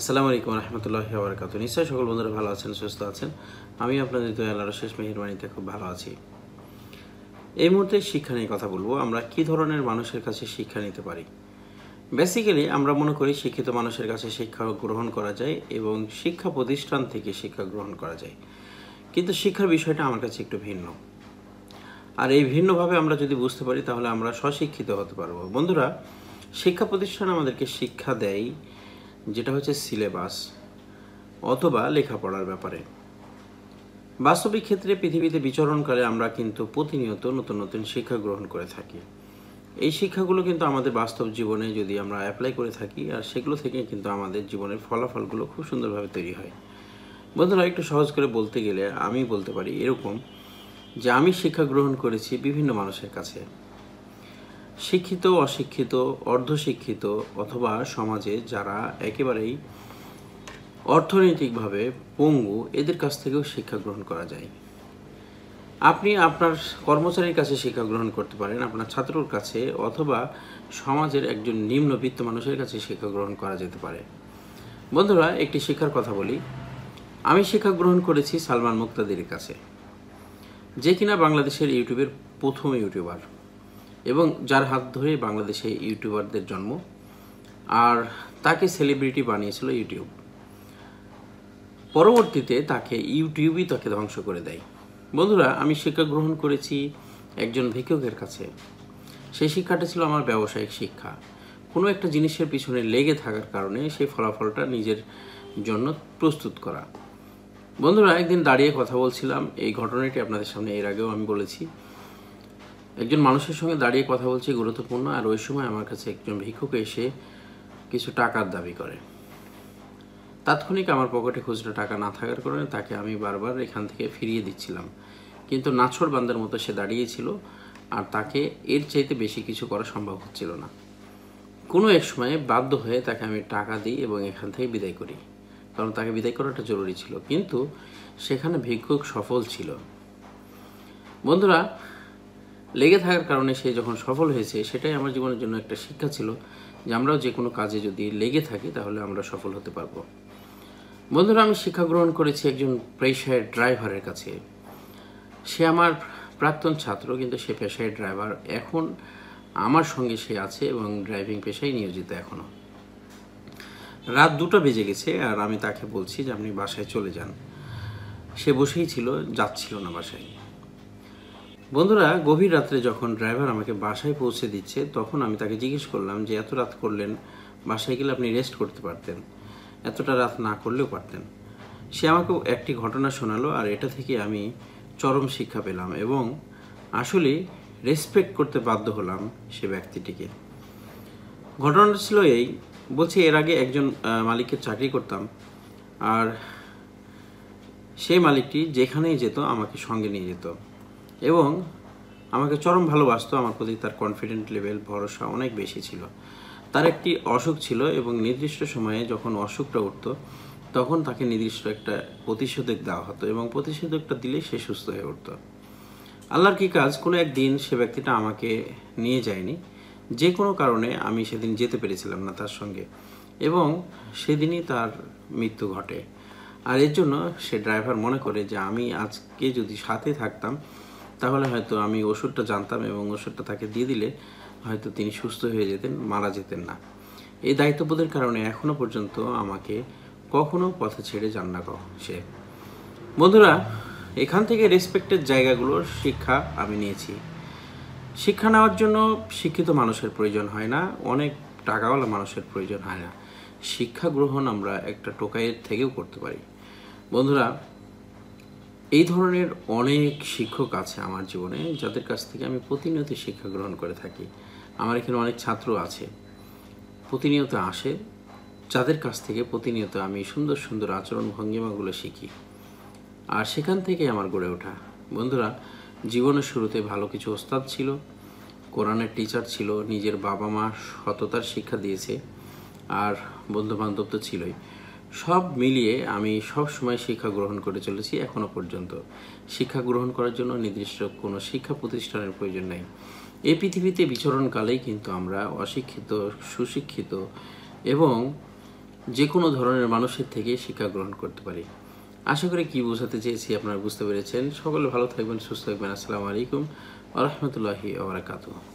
আসসালামু আলাইকুম রহমতুল্লাহ আবরকাত নিশ্চয়ই সকল বন্ধুরা ভালো আছেন সুস্থ আছেন আমি আপনাদের দয়া আল্লাহর শেষ মেহরবানিতে খুব ভালো আছি এই মুহূর্তে শিক্ষা নিয়ে কথা বলবো আমরা কি ধরনের মানুষের কাছে শিক্ষা নিতে পারি বেসিক্যালি আমরা মনে করি শিক্ষিত মানুষের কাছে শিক্ষা গ্রহণ করা যায় এবং শিক্ষা প্রতিষ্ঠান থেকে শিক্ষা গ্রহণ করা যায় কিন্তু শিক্ষার বিষয়টা আমার কাছে একটু ভিন্ন আর এই ভিন্নভাবে আমরা যদি বুঝতে পারি তাহলে আমরা স্বশিক্ষিত হতে পারবো বন্ধুরা শিক্ষা প্রতিষ্ঠান আমাদেরকে শিক্ষা দেয় যেটা হচ্ছে সিলেবাস অথবা লেখাপড়ার ব্যাপারে বাস্তবিক ক্ষেত্রে পৃথিবীতে বিচরণকালে আমরা কিন্তু প্রতিনিয়ত নতুন নতুন শিক্ষা গ্রহণ করে থাকি এই শিক্ষাগুলো কিন্তু আমাদের বাস্তব জীবনে যদি আমরা অ্যাপ্লাই করে থাকি আর সেগুলো থেকে কিন্তু আমাদের জীবনের ফলাফলগুলো খুব সুন্দরভাবে তৈরি হয় বন্ধুরা একটু সহজ করে বলতে গেলে আমি বলতে পারি এরকম যে আমি শিক্ষা গ্রহণ করেছি বিভিন্ন মানুষের কাছে শিক্ষিত অশিক্ষিত অর্ধশিক্ষিত অথবা সমাজে যারা একেবারেই অর্থনৈতিকভাবে পঙ্গু এদের কাছ থেকেও শিক্ষা গ্রহণ করা যায় আপনি আপনার কর্মচারীর কাছে শিক্ষা গ্রহণ করতে পারেন আপনার ছাত্রর কাছে অথবা সমাজের একজন নিম্নবিত্ত মানুষের কাছে শিক্ষা গ্রহণ করা যেতে পারে বন্ধুরা একটি শিক্ষার কথা বলি আমি শিক্ষা গ্রহণ করেছি সালমান মুক্তাদির কাছে যে কিনা বাংলাদেশের ইউটিউবের প্রথম ইউটিউবার এবং যার হাত ধরে বাংলাদেশে ইউটিউবারদের জন্ম আর তাকে সেলিব্রিটি বানিয়েছিল ইউটিউব পরবর্তীতে তাকে ইউটিউবই তাকে ধ্বংস করে দেয় বন্ধুরা আমি শিক্ষা গ্রহণ করেছি একজন ভিক্ষকের কাছে সেই শিক্ষাটা ছিল আমার ব্যবসায়িক শিক্ষা কোনো একটা জিনিসের পিছনে লেগে থাকার কারণে সেই ফলাফলটা নিজের জন্য প্রস্তুত করা বন্ধুরা একদিন দাঁড়িয়ে কথা বলছিলাম এই ঘটনাটি আপনাদের সামনে এর আগেও আমি বলেছি একজন মানুষের সঙ্গে দাঁড়িয়ে কথা বলছি গুরুত্বপূর্ণ আর ওই সময় আমার কাছে একজন ভিক্ষুক এসে কিছু টাকার দাবি করে তাৎক্ষণিক আমার পকেটে খুচরো টাকা না থাকার কারণে তাকে আমি বারবার এখান থেকে ফিরিয়ে দিচ্ছিলাম কিন্তু নাছর বান্দার মতো সে দাঁড়িয়েছিল আর তাকে এর চাইতে বেশি কিছু করা সম্ভব হচ্ছিল না কোনো এক সময়ে বাধ্য হয়ে তাকে আমি টাকা দিই এবং এখান থেকে বিদায় করি কারণ তাকে বিদায় করাটা জরুরি ছিল কিন্তু সেখানে ভিক্ষুক সফল ছিল বন্ধুরা লেগে থাকার কারণে সে যখন সফল হয়েছে সেটাই আমার জীবনের জন্য একটা শিক্ষা ছিল যে আমরাও যে কোনো কাজে যদি লেগে থাকি তাহলে আমরা সফল হতে পারবো বন্ধুরা আমি শিক্ষা গ্রহণ করেছি একজন পেশায় ড্রাইভারের কাছে সে আমার প্রাক্তন ছাত্র কিন্তু সে পেশায় ড্রাইভার এখন আমার সঙ্গে সে আছে এবং ড্রাইভিং পেশায় নিয়োজিত এখনও রাত দুটো বেজে গেছে আর আমি তাকে বলছি যে আপনি বাসায় চলে যান সে বসেই ছিল যাচ্ছিল না বাসায় বন্ধুরা গভীর রাত্রে যখন ড্রাইভার আমাকে বাসায় পৌঁছে দিচ্ছে তখন আমি তাকে জিজ্ঞেস করলাম যে এত রাত করলেন বাসায় গেলে আপনি রেস্ট করতে পারতেন এতটা রাত না করলেও পারতেন সে আমাকে একটি ঘটনা শোনালো আর এটা থেকে আমি চরম শিক্ষা পেলাম এবং আসলে রেসপেক্ট করতে বাধ্য হলাম সে ব্যক্তিটিকে ঘটনাটা ছিল এই বলছি এর আগে একজন মালিকের চাকরি করতাম আর সেই মালিকটি যেখানেই যেত আমাকে সঙ্গে নিয়ে যেত এবং আমাকে চরম ভালোবাসত আমার প্রতি তার কনফিডেন্ট লেভেল ভরসা অনেক বেশি ছিল তার একটি অসুখ ছিল এবং নির্দিষ্ট সময়ে যখন অসুখটা উঠত তখন তাকে নির্দিষ্ট একটা প্রতিষেধক দেওয়া হতো এবং প্রতিষেধকটা দিলে সে সুস্থ হয়ে উঠত আল্লাহর কি কাজ কোনো একদিন সে ব্যক্তিটা আমাকে নিয়ে যায়নি যে কোনো কারণে আমি সেদিন যেতে পেরেছিলাম না তার সঙ্গে এবং সেদিনই তার মৃত্যু ঘটে আর এর জন্য সে ড্রাইভার মনে করে যে আমি আজকে যদি সাথে থাকতাম তাহলে হয়তো আমি ওষুধটা জানতাম এবং ওষুধটা তাকে দিয়ে দিলে হয়তো তিনি সুস্থ হয়ে যেতেন মারা যেতেন না এই দায়িত্ববোধের কারণে এখনও পর্যন্ত আমাকে কখনো পথে ছেড়ে যান না সে বন্ধুরা এখান থেকে রেসপেক্টের জায়গাগুলোর শিক্ষা আমি নিয়েছি শিক্ষা নেওয়ার জন্য শিক্ষিত মানুষের প্রয়োজন হয় না অনেক টাকাওয়ালা মানুষের প্রয়োজন হয় না শিক্ষা গ্রহণ আমরা একটা টোকাইয়ের থেকেও করতে পারি বন্ধুরা এই ধরনের অনেক শিক্ষক আছে আমার জীবনে যাদের কাছ থেকে আমি প্রতিনিয়ত শিক্ষা গ্রহণ করে থাকি আমার এখানে অনেক ছাত্র আছে প্রতিনিয়ত আসে যাদের কাছ থেকে প্রতিনিয়ত আমি সুন্দর সুন্দর আচরণ ভঙ্গিমাগুলো শিখি আর সেখান থেকে আমার গড়ে ওঠা বন্ধুরা জীবনের শুরুতে ভালো কিছু ওস্তাদ ছিল কোরআনের টিচার ছিল নিজের বাবা মা সততার শিক্ষা দিয়েছে আর বন্ধুবান্ধব তো ছিলই সব মিলিয়ে আমি সব সময় শিক্ষা গ্রহণ করে চলেছি এখনো পর্যন্ত শিক্ষা গ্রহণ করার জন্য নির্দিষ্ট কোনো শিক্ষা প্রতিষ্ঠানের প্রয়োজন নেই এই পৃথিবীতে বিচরণকালেই কিন্তু আমরা অশিক্ষিত সুশিক্ষিত এবং যে কোনো ধরনের মানুষের থেকে শিক্ষা গ্রহণ করতে পারি আশা করি কী বোঝাতে চেয়েছি আপনারা বুঝতে পেরেছেন সকলে ভালো থাকবেন সুস্থ থাকবেন আসসালামু আলাইকুম আ রহমতুল্লাহি আবরাকাতু